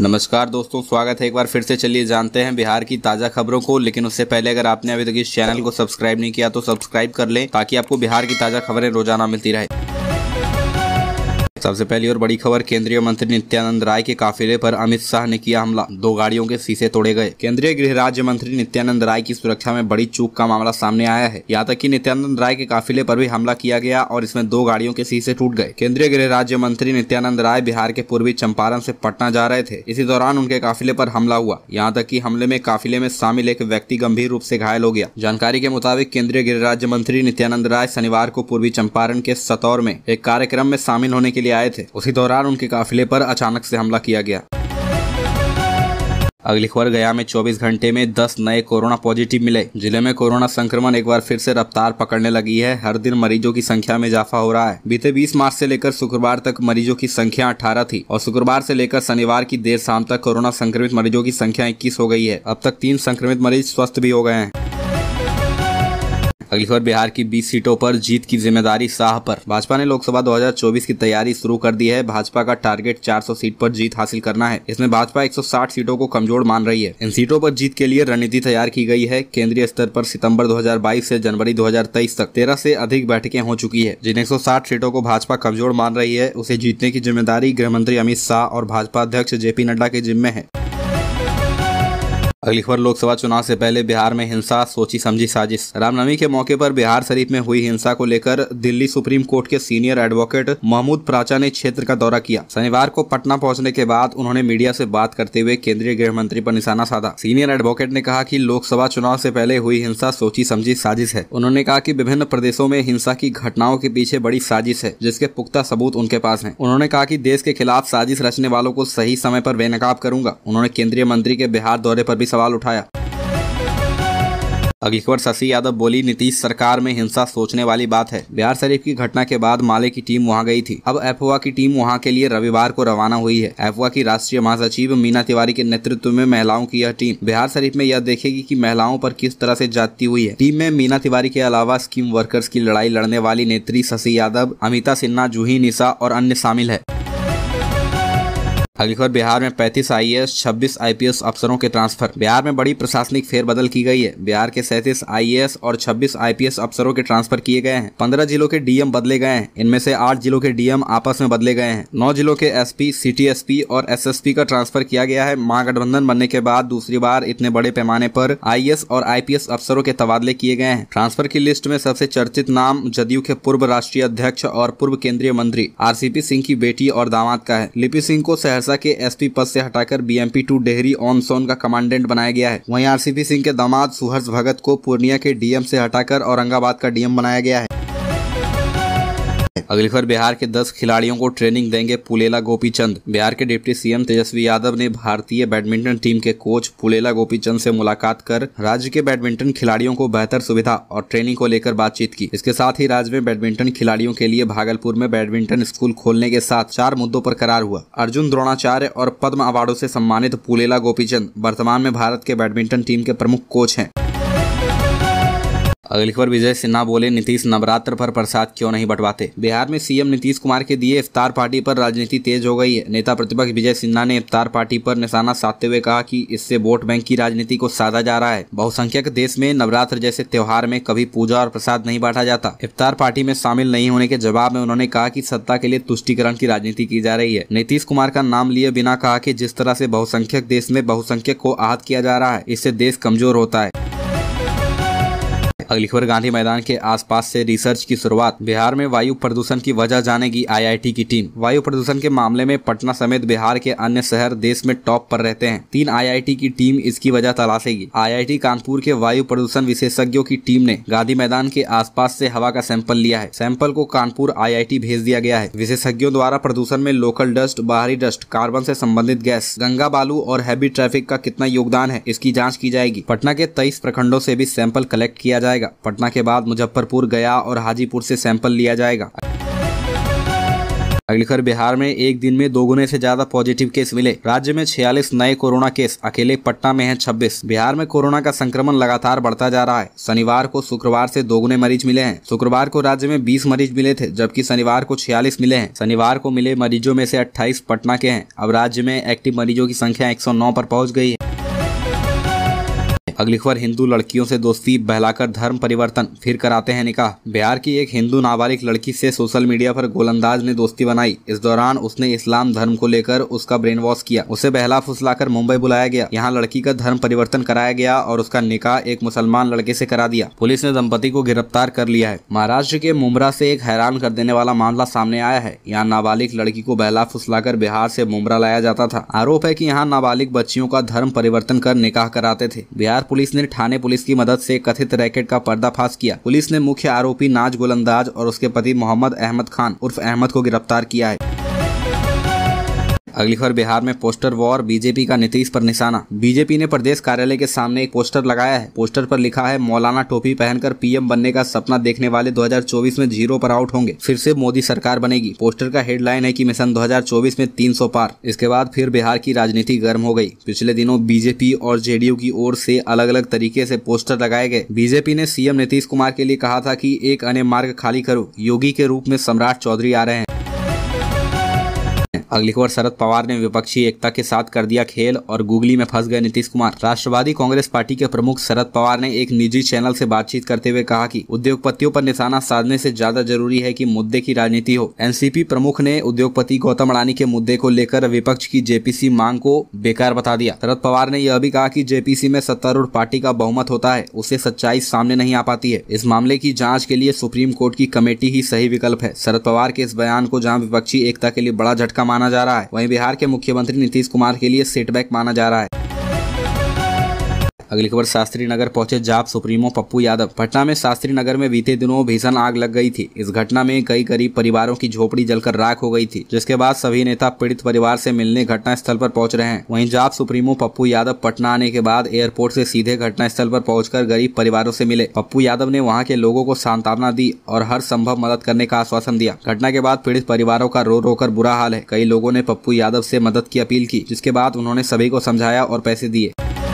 नमस्कार दोस्तों स्वागत है एक बार फिर से चलिए जानते हैं बिहार की ताज़ा खबरों को लेकिन उससे पहले अगर आपने अभी तक इस चैनल को सब्सक्राइब नहीं किया तो सब्सक्राइब कर लें ताकि आपको बिहार की ताज़ा खबरें रोजाना मिलती रहे सबसे पहली और बड़ी खबर केंद्रीय मंत्री नित्यानंद राय के काफिले पर अमित शाह ने किया हमला दो गाड़ियों के शीशे तोड़े गए केंद्रीय गृह राज्य मंत्री नित्यानंद राय की सुरक्षा में बड़ी चूक का मामला सामने आया है यहाँ तक की नित्यानंद राय के काफिले पर भी हमला किया गया और इसमें दो गाड़ियों के शीशे टूट गए केंद्रीय गृह राज्य मंत्री नित्यानंद राय बिहार के पूर्वी चंपारण से पटना जा रहे थे इसी दौरान उनके काफिले पर हमला हुआ यहाँ तक की हमले में काफिले में शामिल एक व्यक्ति गंभीर रूप से घायल हो गया जानकारी के मुताबिक केंद्रीय गृह राज्य मंत्री नित्यानंद राय शनिवार को पूर्वी चंपारण के सतौर में एक कार्यक्रम में शामिल होने के लिए आए थे उसी दौरान उनके काफिले पर अचानक से हमला किया गया अगली खबर गया में 24 घंटे में 10 नए कोरोना पॉजिटिव मिले जिले में कोरोना संक्रमण एक बार फिर से रफ्तार पकड़ने लगी है हर दिन मरीजों की संख्या में इजाफा हो रहा है बीते 20 मार्च से लेकर शुक्रवार तक मरीजों की संख्या 18 थी और शुक्रवार से लेकर शनिवार की देर शाम तक कोरोना संक्रमित मरीजों की संख्या इक्कीस हो गई है अब तक तीन संक्रमित मरीज स्वस्थ भी हो गए हैं अगली खबर बिहार की 20 सीटों पर जीत की जिम्मेदारी शाह पर भाजपा ने लोकसभा 2024 की तैयारी शुरू कर दी है भाजपा का टारगेट 400 सीट पर जीत हासिल करना है इसमें भाजपा 160 सीटों को कमजोर मान रही है इन सीटों पर जीत के लिए रणनीति तैयार की गई है केंद्रीय स्तर पर सितंबर 2022 से जनवरी 2023 तक तेरह से अधिक बैठकें हो चुकी है जिन 160 सीटों को भाजपा कमजोर मान रही है उसे जीतने की जिम्मेदारी गृह मंत्री अमित शाह और भाजपा अध्यक्ष जेपी नड्डा के जिम्मे है अगली खबर लोकसभा चुनाव से पहले बिहार में हिंसा सोची समझी साजिश रामनवमी के मौके पर बिहार शरीफ में हुई हिंसा को लेकर दिल्ली सुप्रीम कोर्ट के सीनियर एडवोकेट महमूद प्राचा ने क्षेत्र का दौरा किया शनिवार को पटना पहुंचने के बाद उन्होंने मीडिया से बात करते हुए केंद्रीय गृह मंत्री पर निशाना साधा सीनियर एडवोकेट ने कहा की लोकसभा चुनाव से पहले हुई हिंसा सोची समझी साजिश है उन्होंने कहा की विभिन्न प्रदेशों में हिंसा की घटनाओं के पीछे बड़ी साजिश है जिसके पुख्ता सबूत उनके पास है उन्होंने कहा की देश के खिलाफ साजिश रचने वालों को सही समय पर बेनकाब करूंगा उन्होंने केंद्रीय मंत्री के बिहार दौरे पर भी सवाल उठाया अगली खबर शशि यादव बोली नीतीश सरकार में हिंसा सोचने वाली बात है बिहार शरीफ की घटना के बाद माले की टीम वहां गई थी अब एफवा की टीम वहां के लिए रविवार को रवाना हुई है एफवा की राष्ट्रीय महासचिव मीना तिवारी के नेतृत्व में महिलाओं की यह टीम बिहार शरीफ में यह देखेगी कि महिलाओं पर किस तरह से जाती हुई है टीम में मीना तिवारी के अलावा स्कीम वर्कर्स की लड़ाई लड़ने वाली नेत्री शशि यादव अमिता सिन्हा जूही निशा और अन्य शामिल है अगली खबर बिहार में 35 आई 26 आईपीएस अफसरों के ट्रांसफर बिहार में बड़ी प्रशासनिक फेरबदल की गई है बिहार के 37 आई और 26 आईपीएस अफसरों के ट्रांसफर किए गए हैं 15 जिलों के डीएम बदले गए हैं इनमें से 8 जिलों के डीएम आपस में बदले गए हैं 9 जिलों के एसपी, सीटीएसपी और एसएसपी का ट्रांसफर किया गया है महागठबंधन बनने के बाद दूसरी बार इतने बड़े पैमाने पर आई और आई अफसरों के तबादले किए गए हैं ट्रांसफर की लिस्ट में सबसे चर्चित नाम जदयू के पूर्व राष्ट्रीय अध्यक्ष और पूर्व केंद्रीय मंत्री आर सिंह की बेटी और दामाद का है लिपि सिंह को शहर सहरसा के एसपी पद से हटाकर BMP two Dehri on Sone का कमांडेंट बनाया गया है वहीं आरसीपी सिंह के दामाद सुहर्ष भगत को पूर्णिया के डीएम से हटाकर औरंगाबाद का डीएम बनाया गया है अगली खबर बिहार के दस खिलाड़ियों को ट्रेनिंग देंगे पुलेला गोपी चंद बिहार के डिप्टी सीएम तेजस्वी यादव ने भारतीय बैडमिंटन टीम के कोच पुलेला गोपी चंद से मुलाकात कर राज्य के बैडमिंटन खिलाड़ियों को बेहतर सुविधा और ट्रेनिंग को लेकर बातचीत की इसके साथ ही राज्य में बैडमिंटन खिलाड़ियों के लिए भागलपुर में बैडमिंटन स्कूल खोलने के साथ चार मुद्दों पर करार हुआ अर्जुन द्रोणाचार्य और पद्म अवार्डो से सम्मानित पुलेला गोपीचंद वर्तमान में भारत के बैडमिंटन टीम के प्रमुख कोच हैं अगली खबर विजय सिन्हा बोले नीतीश नवरात्र पर प्रसाद क्यों नहीं बंटवाते बिहार में सीएम नीतीश कुमार के दिए इफ्तार पार्टी पर राजनीति तेज हो गई है नेता प्रतिपक्ष विजय सिन्हा ने इफ्तार पार्टी पर निशाना साधते हुए कहा कि इससे वोट बैंक की राजनीति को साधा जा रहा है बहुसंख्यक देश में नवरात्र जैसे त्योहार में कभी पूजा और प्रसाद नहीं बांटा जाता इफ्तार पार्टी में शामिल नहीं होने के जवाब में उन्होंने कहा की सत्ता के लिए तुष्टिकरण की राजनीति की जा रही है नीतीश कुमार का नाम लिए बिना कहा की जिस तरह से बहुसंख्यक देश में बहुसंख्यक को आहत किया जा रहा है इससे देश कमजोर होता है खबर गांधी मैदान के आसपास से रिसर्च की शुरुआत बिहार में वायु प्रदूषण की वजह जानेगी आईआईटी की टीम वायु प्रदूषण के मामले में पटना समेत बिहार के अन्य शहर देश में टॉप पर रहते हैं तीन आईआईटी की टीम इसकी वजह तलाशेगी आईआईटी कानपुर के वायु प्रदूषण विशेषज्ञों की टीम ने गांधी मैदान के आसपास से हवा का सैंपल लिया है सैंपल को कानपुर आईआईटी भेज दिया गया है विशेषज्ञों द्वारा प्रदूषण में लोकल डस्ट बाहरी डस्ट कार्बन से संबंधित गैस गंगा बालू और हैवी ट्रैफिक का कितना योगदान है इसकी जाँच की जाएगी पटना के तेईस प्रखंडों से भी सैंपल कलेक्ट किया जाएगा जाएगा पटना के बाद मुजफ्फरपुर गया और हाजीपुर से सैंपल लिया जाएगा अगली खबर बिहार में एक दिन में दोगुने से ज्यादा पॉजिटिव केस मिले राज्य में 46 नए कोरोना केस अकेले पटना में हैं 26 बिहार में कोरोना का संक्रमण लगातार बढ़ता जा रहा है शनिवार को शुक्रवार से दोगुने मरीज मिले हैं शुक्रवार को राज्य में 20 मरीज मिले थे जबकि शनिवार को 46 मिले हैं शनिवार को मिले मरीजों में से अट्ठाईस पटना के हैं अब राज्य में एक्टिव मरीजों की संख्या एक नौ पर पहुँच गई है अगली खबर हिंदू लड़कियों से दोस्ती बहलाकर धर्म परिवर्तन फिर कराते हैं निकाह बिहार की एक हिंदू नाबालिग लड़की से सोशल मीडिया पर गोलंदाज ने दोस्ती बनाई इस दौरान उसने इस्लाम धर्म को लेकर उसका ब्रेन वॉश किया उसे बहला फुसलाकर मुंबई बुलाया गया यहाँ लड़की का धर्म परिवर्तन कराया गया और उसका निकाह एक मुसलमान लड़के से करा दिया पुलिस ने दंपति को गिरफ्तार कर लिया है महाराष्ट्र के मुमरा से एक हैरान कर देने वाला मामला सामने आया है यहाँ नाबालिग लड़की को बहला फुसलाकर बिहार से मुमरा लाया जाता था आरोप है की यहाँ नाबालिग बच्चियों का धर्म परिवर्तन कर निकाह कराते थे बिहार पुलिस ने थाने पुलिस की मदद से कथित रैकेट का पर्दाफाश किया पुलिस ने मुख्य आरोपी नाज गुलंदाज और उसके पति मोहम्मद अहमद खान उर्फ अहमद को गिरफ्तार किया है अगली खबर बिहार में पोस्टर वॉर बीजेपी का नीतीश पर निशाना बीजेपी ने प्रदेश कार्यालय के सामने एक पोस्टर लगाया है पोस्टर पर लिखा है मौलाना टोपी पहनकर पीएम बनने का सपना देखने वाले 2024 में जीरो पर आउट होंगे फिर से मोदी सरकार बनेगी पोस्टर का हेडलाइन है की मिशन दो में तीन पार इसके बाद फिर बिहार की राजनीति गर्म हो गयी पिछले दिनों बीजेपी और जेडीयू की ओर से अलग अलग तरीके से पोस्टर लगाए गए बीजेपी ने सीएम नीतीश कुमार के लिए कहा था की एक अन्य मार्ग खाली करो योगी के रूप में सम्राट चौधरी आ रहे हैं अगली खबर शरद पवार ने विपक्षी एकता के साथ कर दिया खेल और गूगली में फंस गए नीतीश कुमार राष्ट्रवादी कांग्रेस पार्टी के प्रमुख शरद पवार ने एक निजी चैनल से बातचीत करते हुए कहा कि उद्योगपतियों पर निशाना साधने से ज्यादा जरूरी है कि मुद्दे की राजनीति हो एनसीपी प्रमुख ने उद्योगपति गौतम अडानी के मुद्दे को लेकर विपक्ष की जेपीसी मांग को बेकार बता दिया शरद पवार ने यह भी कहा की जेपीसी में सत्तारूढ़ पार्टी का बहुमत होता है उसे सच्चाई सामने नहीं आ पाती है इस मामले की जाँच के लिए सुप्रीम कोर्ट की कमेटी ही सही विकल्प है शरद पवार के इस बयान को जहाँ विपक्षी एकता के लिए बड़ा झटका माना माना जा रहा है वहीं बिहार के मुख्यमंत्री नीतीश कुमार के लिए सेटबैक माना जा रहा है अगली खबर शास्त्री नगर पहुंचे जाप सुप्रीमो पप्पू यादव पटना में शास्त्री नगर में बीते दिनों भीषण आग लग गई थी इस घटना में कई गरीब परिवारों की झोपड़ी जलकर राख हो गई थी जिसके बाद सभी नेता पीड़ित परिवार से मिलने घटना स्थल पर पहुंच रहे हैं वहीं जाप सुप्रीमो पप्पू यादव पटना आने के बाद एयरपोर्ट से सीधे घटना स्थल पर पहुंचकर गरीब परिवारों से मिले पप्पू यादव ने वहाँ के लोगों को सांत्वना दी और हर संभव मदद करने का आश्वासन दिया घटना के बाद पीड़ित परिवारों का रो रो कर बुरा हाल है कई लोगों ने पप्पू यादव से मदद की अपील की जिसके बाद उन्होंने सभी को समझाया और पैसे दिए